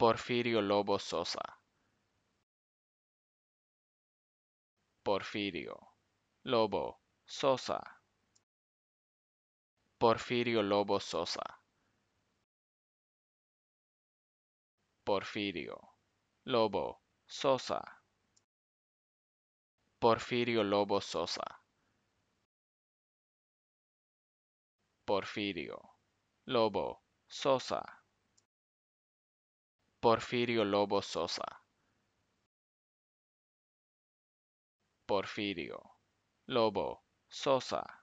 Porfirio Lobo Sosa. Porfirio Lobo Sosa. Porfirio Lobo Sosa. Porfirio Lobo Sosa. Porfirio Lobo Sosa. Porfirio Lobo Sosa. Porfirio Lobo Sosa. Porfirio Lobo Sosa.